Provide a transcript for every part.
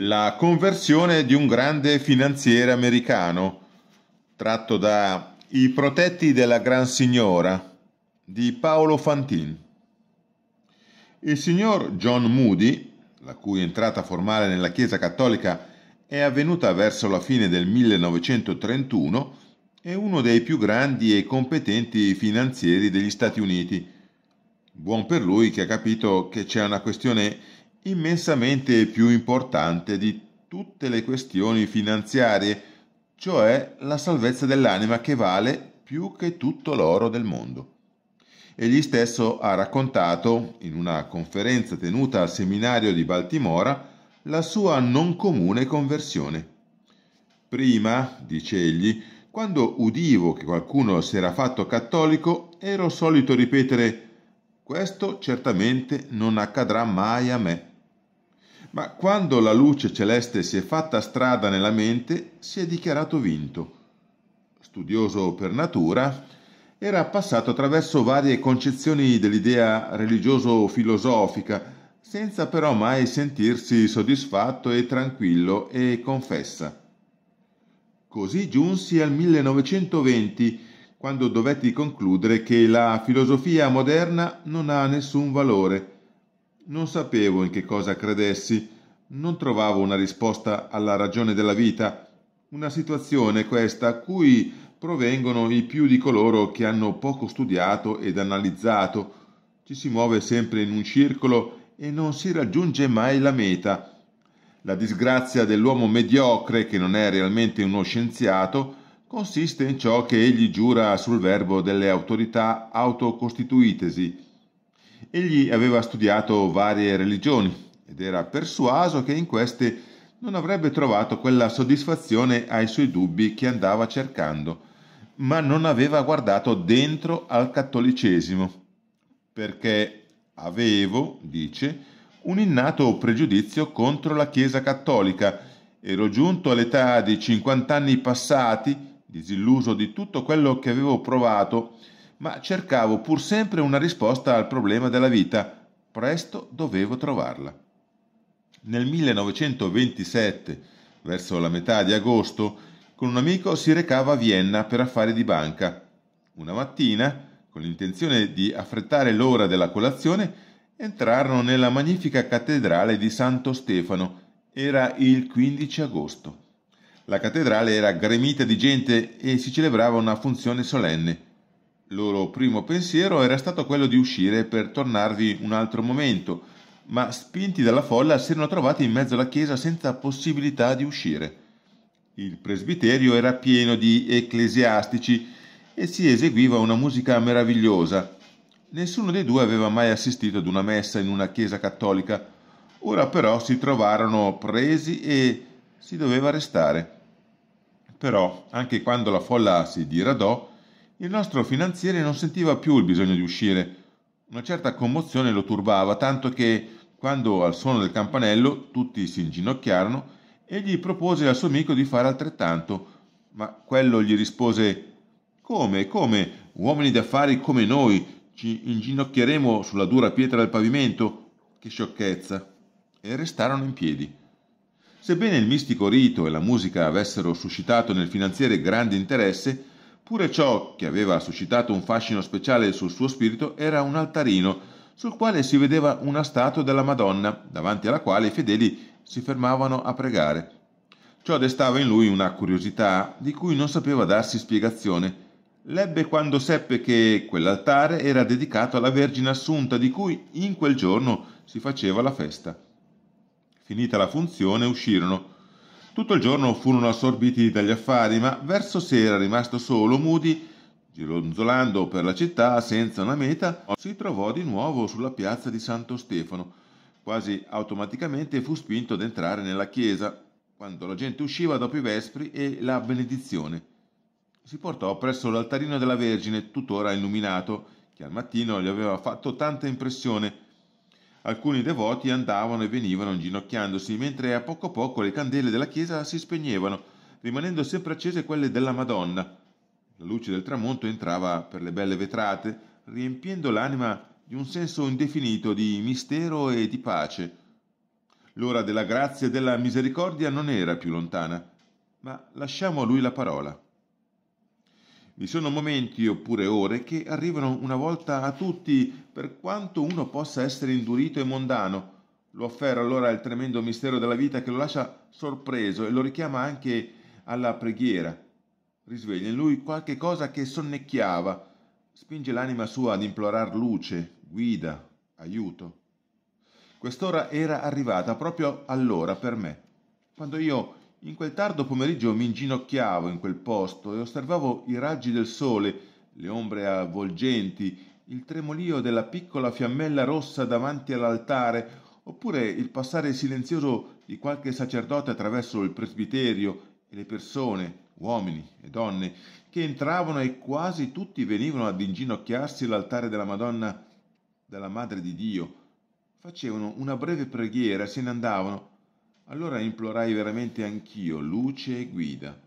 La conversione di un grande finanziere americano, tratto da I protetti della Gran Signora di Paolo Fantin. Il signor John Moody, la cui entrata formale nella Chiesa Cattolica è avvenuta verso la fine del 1931, è uno dei più grandi e competenti finanzieri degli Stati Uniti. Buon per lui che ha capito che c'è una questione immensamente più importante di tutte le questioni finanziarie, cioè la salvezza dell'anima che vale più che tutto l'oro del mondo. Egli stesso ha raccontato, in una conferenza tenuta al seminario di Baltimora, la sua non comune conversione. Prima, dice egli, quando udivo che qualcuno si era fatto cattolico, ero solito ripetere questo certamente non accadrà mai a me ma quando la luce celeste si è fatta strada nella mente, si è dichiarato vinto. Studioso per natura, era passato attraverso varie concezioni dell'idea religioso-filosofica, senza però mai sentirsi soddisfatto e tranquillo e confessa. Così giunsi al 1920, quando dovetti concludere che la filosofia moderna non ha nessun valore non sapevo in che cosa credessi, non trovavo una risposta alla ragione della vita, una situazione questa a cui provengono i più di coloro che hanno poco studiato ed analizzato. Ci si muove sempre in un circolo e non si raggiunge mai la meta. La disgrazia dell'uomo mediocre, che non è realmente uno scienziato, consiste in ciò che egli giura sul verbo delle autorità autocostituitesi, Egli aveva studiato varie religioni ed era persuaso che in queste non avrebbe trovato quella soddisfazione ai suoi dubbi che andava cercando, ma non aveva guardato dentro al cattolicesimo, perché avevo, dice, un innato pregiudizio contro la Chiesa cattolica. Ero giunto all'età di 50 anni passati, disilluso di tutto quello che avevo provato, ma cercavo pur sempre una risposta al problema della vita. Presto dovevo trovarla. Nel 1927, verso la metà di agosto, con un amico si recava a Vienna per affari di banca. Una mattina, con l'intenzione di affrettare l'ora della colazione, entrarono nella magnifica cattedrale di Santo Stefano. Era il 15 agosto. La cattedrale era gremita di gente e si celebrava una funzione solenne loro primo pensiero era stato quello di uscire per tornarvi un altro momento, ma spinti dalla folla si erano trovati in mezzo alla chiesa senza possibilità di uscire. Il presbiterio era pieno di ecclesiastici e si eseguiva una musica meravigliosa. Nessuno dei due aveva mai assistito ad una messa in una chiesa cattolica, ora però si trovarono presi e si doveva restare. Però, anche quando la folla si diradò, il nostro finanziere non sentiva più il bisogno di uscire. Una certa commozione lo turbava, tanto che, quando al suono del campanello tutti si inginocchiarono, egli propose al suo amico di fare altrettanto, ma quello gli rispose Come, come, uomini d'affari come noi, ci inginocchieremo sulla dura pietra del pavimento? Che sciocchezza! E restarono in piedi. Sebbene il mistico rito e la musica avessero suscitato nel finanziere grande interesse, Pure ciò che aveva suscitato un fascino speciale sul suo spirito era un altarino sul quale si vedeva una statua della Madonna, davanti alla quale i fedeli si fermavano a pregare. Ciò destava in lui una curiosità di cui non sapeva darsi spiegazione. L'ebbe quando seppe che quell'altare era dedicato alla Vergine Assunta di cui in quel giorno si faceva la festa. Finita la funzione uscirono tutto il giorno furono assorbiti dagli affari, ma verso sera, rimasto solo, Moody, gironzolando per la città senza una meta, si trovò di nuovo sulla piazza di Santo Stefano. Quasi automaticamente fu spinto ad entrare nella chiesa, quando la gente usciva dopo i vespri e la benedizione. Si portò presso l'altarino della Vergine, tuttora illuminato, che al mattino gli aveva fatto tanta impressione, Alcuni devoti andavano e venivano inginocchiandosi, mentre a poco a poco le candele della chiesa si spegnevano, rimanendo sempre accese quelle della Madonna. La luce del tramonto entrava per le belle vetrate, riempiendo l'anima di un senso indefinito di mistero e di pace. L'ora della grazia e della misericordia non era più lontana, ma lasciamo a lui la parola. Vi sono momenti oppure ore che arrivano una volta a tutti, per quanto uno possa essere indurito e mondano. Lo afferra allora il tremendo mistero della vita che lo lascia sorpreso e lo richiama anche alla preghiera. Risveglia in lui qualche cosa che sonnecchiava, spinge l'anima sua ad implorar luce, guida, aiuto. Quest'ora era arrivata proprio allora per me, quando io in quel tardo pomeriggio mi inginocchiavo in quel posto e osservavo i raggi del sole, le ombre avvolgenti, il tremolio della piccola fiammella rossa davanti all'altare, oppure il passare silenzioso di qualche sacerdote attraverso il presbiterio e le persone, uomini e donne, che entravano e quasi tutti venivano ad inginocchiarsi all'altare della Madonna, della Madre di Dio. Facevano una breve preghiera, se ne andavano allora implorai veramente anch'io luce e guida.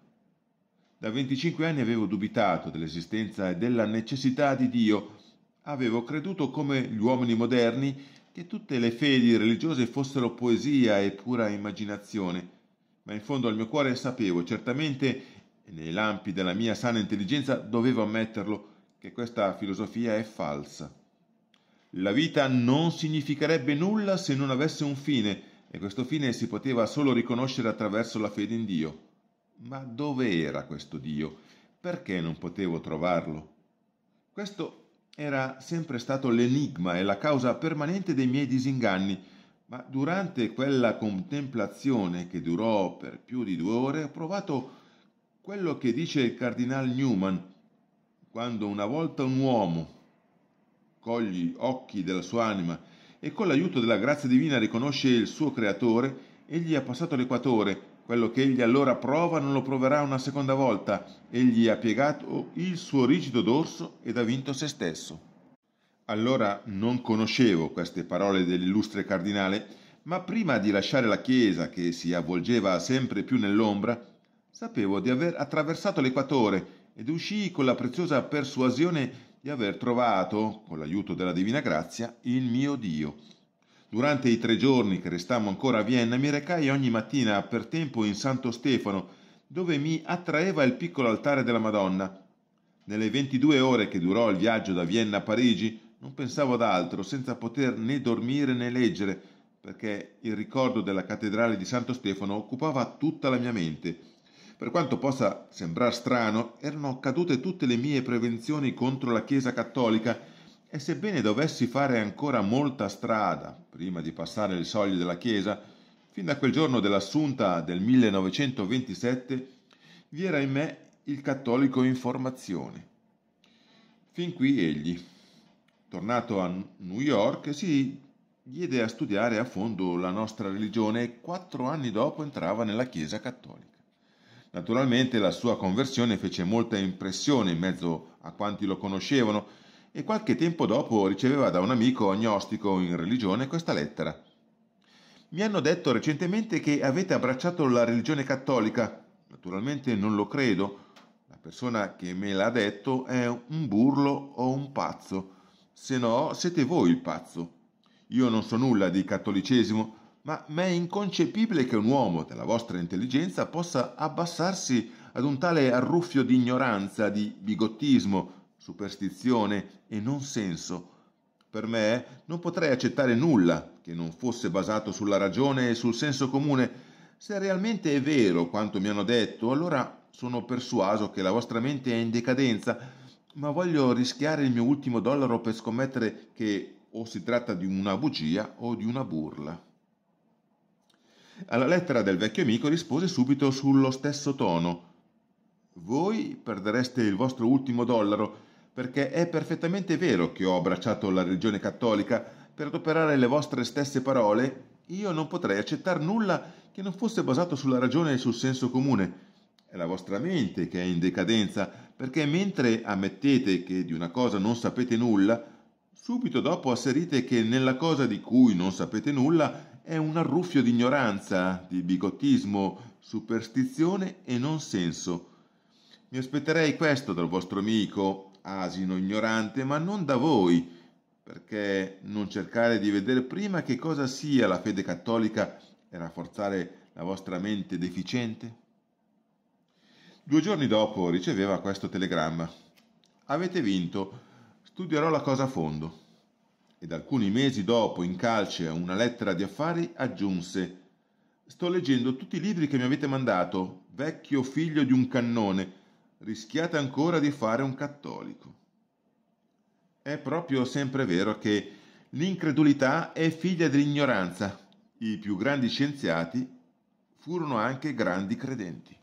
Da 25 anni avevo dubitato dell'esistenza e della necessità di Dio. Avevo creduto, come gli uomini moderni, che tutte le fedi religiose fossero poesia e pura immaginazione, ma in fondo al mio cuore sapevo certamente, e nei lampi della mia sana intelligenza dovevo ammetterlo, che questa filosofia è falsa. La vita non significherebbe nulla se non avesse un fine, e questo fine si poteva solo riconoscere attraverso la fede in Dio. Ma dove era questo Dio? Perché non potevo trovarlo? Questo era sempre stato l'enigma e la causa permanente dei miei disinganni, ma durante quella contemplazione che durò per più di due ore ho provato quello che dice il cardinal Newman, quando una volta un uomo, con gli occhi della sua anima, e con l'aiuto della grazia divina riconosce il suo creatore, egli ha passato l'equatore, quello che egli allora prova non lo proverà una seconda volta, egli ha piegato il suo rigido dorso ed ha vinto se stesso. Allora non conoscevo queste parole dell'illustre cardinale, ma prima di lasciare la Chiesa che si avvolgeva sempre più nell'ombra, sapevo di aver attraversato l'equatore ed uscii con la preziosa persuasione di aver trovato, con l'aiuto della Divina Grazia, il mio Dio. Durante i tre giorni che restammo ancora a Vienna mi recai ogni mattina per tempo in Santo Stefano, dove mi attraeva il piccolo altare della Madonna. Nelle 22 ore che durò il viaggio da Vienna a Parigi, non pensavo ad altro, senza poter né dormire né leggere, perché il ricordo della cattedrale di Santo Stefano occupava tutta la mia mente per quanto possa sembrar strano, erano cadute tutte le mie prevenzioni contro la Chiesa cattolica e sebbene dovessi fare ancora molta strada prima di passare le soglie della Chiesa, fin da quel giorno dell'assunta del 1927 vi era in me il cattolico in formazione. Fin qui egli, tornato a New York, si diede a studiare a fondo la nostra religione e quattro anni dopo entrava nella Chiesa cattolica. Naturalmente la sua conversione fece molta impressione in mezzo a quanti lo conoscevano e qualche tempo dopo riceveva da un amico agnostico in religione questa lettera. Mi hanno detto recentemente che avete abbracciato la religione cattolica. Naturalmente non lo credo. La persona che me l'ha detto è un burlo o un pazzo. Se no, siete voi il pazzo. Io non so nulla di cattolicesimo ma, ma è inconcepibile che un uomo della vostra intelligenza possa abbassarsi ad un tale arruffio di ignoranza, di bigottismo, superstizione e non senso. Per me non potrei accettare nulla che non fosse basato sulla ragione e sul senso comune. Se realmente è vero quanto mi hanno detto, allora sono persuaso che la vostra mente è in decadenza, ma voglio rischiare il mio ultimo dollaro per scommettere che o si tratta di una bugia o di una burla. Alla lettera del vecchio amico rispose subito sullo stesso tono. Voi perdereste il vostro ultimo dollaro, perché è perfettamente vero che ho abbracciato la religione cattolica, per adoperare le vostre stesse parole, io non potrei accettare nulla che non fosse basato sulla ragione e sul senso comune. È la vostra mente che è in decadenza, perché mentre ammettete che di una cosa non sapete nulla, subito dopo asserite che nella cosa di cui non sapete nulla è un arruffio di ignoranza, di bigottismo, superstizione e non senso. Mi aspetterei questo dal vostro amico, asino ignorante, ma non da voi, perché non cercare di vedere prima che cosa sia la fede cattolica e rafforzare la vostra mente deficiente? Due giorni dopo riceveva questo telegramma. Avete vinto, studierò la cosa a fondo ed alcuni mesi dopo in calce a una lettera di affari aggiunse Sto leggendo tutti i libri che mi avete mandato, vecchio figlio di un cannone, rischiate ancora di fare un cattolico. È proprio sempre vero che l'incredulità è figlia dell'ignoranza. I più grandi scienziati furono anche grandi credenti.